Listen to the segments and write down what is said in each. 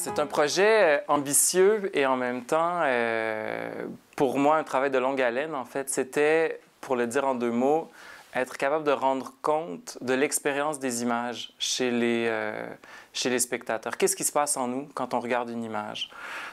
C'est un projet euh, ambitieux et en même temps, euh, pour moi, un travail de longue haleine, en fait. C'était, pour le dire en deux mots, être capable de rendre compte de l'expérience des images chez les, euh, chez les spectateurs. Qu'est-ce qui se passe en nous quand on regarde une image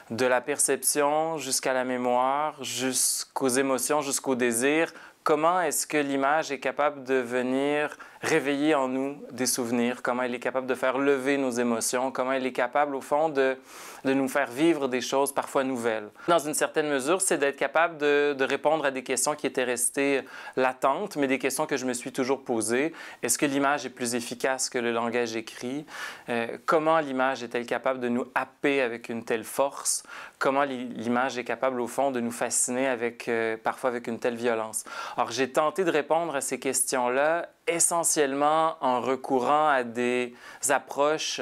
De la perception jusqu'à la mémoire, jusqu'aux émotions, jusqu'au désir, comment est-ce que l'image est capable de venir réveiller en nous des souvenirs, comment elle est capable de faire lever nos émotions, comment elle est capable au fond de, de nous faire vivre des choses parfois nouvelles. Dans une certaine mesure, c'est d'être capable de, de, répondre à des questions qui étaient restées latentes, mais des questions que je me suis toujours posées. Est-ce que l'image est plus efficace que le langage écrit? Euh, comment l'image est-elle capable de nous happer avec une telle force? Comment l'image est capable, au fond, de nous fasciner avec, euh, parfois avec une telle violence? Alors, j'ai tenté de répondre à ces questions-là essentiellement en recourant à des approches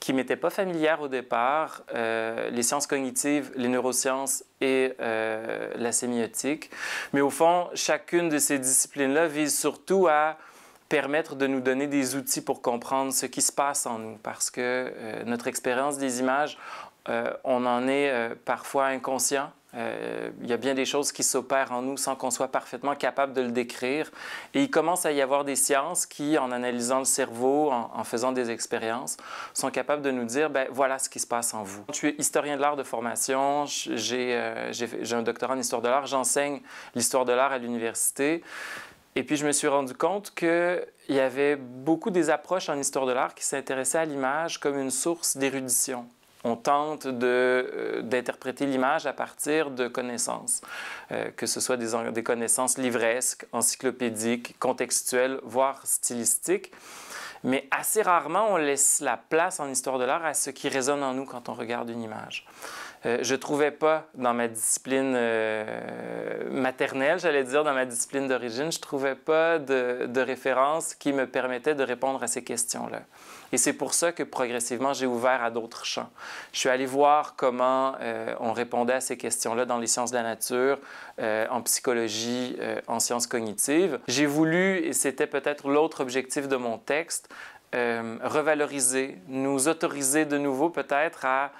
qui m'étaient pas familières au départ, euh, les sciences cognitives, les neurosciences et euh, la sémiotique. Mais au fond, chacune de ces disciplines-là vise surtout à permettre de nous donner des outils pour comprendre ce qui se passe en nous, parce que euh, notre expérience des images, euh, on en est euh, parfois inconscient. Il y a bien des choses qui s'opèrent en nous sans qu'on soit parfaitement capable de le décrire. Et il commence à y avoir des sciences qui, en analysant le cerveau, en, faisant des expériences, sont capables de nous dire, ben voilà ce qui se passe en vous. Je suis historien de l'art de formation, j'ai un doctorat en histoire de l'art, j'enseigne l'histoire de l'art à l'université. Et puis, je me suis rendu compte qu'il y avait beaucoup des approches en histoire de l'art qui s'intéressaient à l'image comme une source d'érudition. On tente euh, d'interpréter l'image à partir de connaissances, euh, que ce soit des, connaissances livresques, encyclopédiques, contextuelles, voire stylistiques. Mais assez rarement, on laisse la place en histoire de l'art à ce qui résonne en nous quand on regarde une image. Euh, je ne trouvais pas dans ma discipline maternelle, j'allais dire, dans ma discipline d'origine, je ne trouvais pas de, référence qui me permettait de répondre à ces questions-là. Et c'est pour ça que progressivement, j'ai ouvert à d'autres champs. Je suis allé voir comment euh, on répondait à ces questions-là dans les sciences de la nature, euh, en psychologie, euh, en sciences cognitives. J'ai voulu, et c'était peut-être l'autre objectif de mon texte, revaloriser, nous autoriser de nouveau peut-être à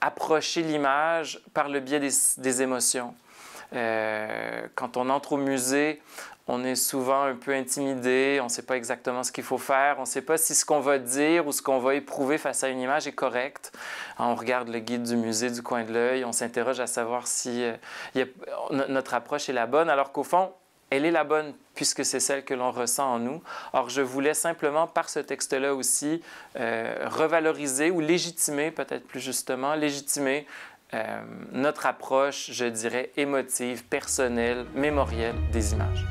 approcher l'image par le biais des émotions. Euh, quand on entre au musée, on est souvent un peu intimidé, on ne sait pas exactement ce qu'il faut faire, on ne sait pas si ce qu'on va dire ou ce qu'on va éprouver face à une image est correct. Hein, on regarde le guide du musée du coin de l'œil, on s'interroge à savoir si euh, notre approche est la bonne, alors qu'au fond, elle est la bonne puisque c'est celle que l'on ressent en nous. Or, je voulais simplement, par ce texte-là aussi, euh, revaloriser ou légitimer, peut-être plus justement, légitimer euh, notre approche, je dirais, émotive, personnelle, mémorielle des images.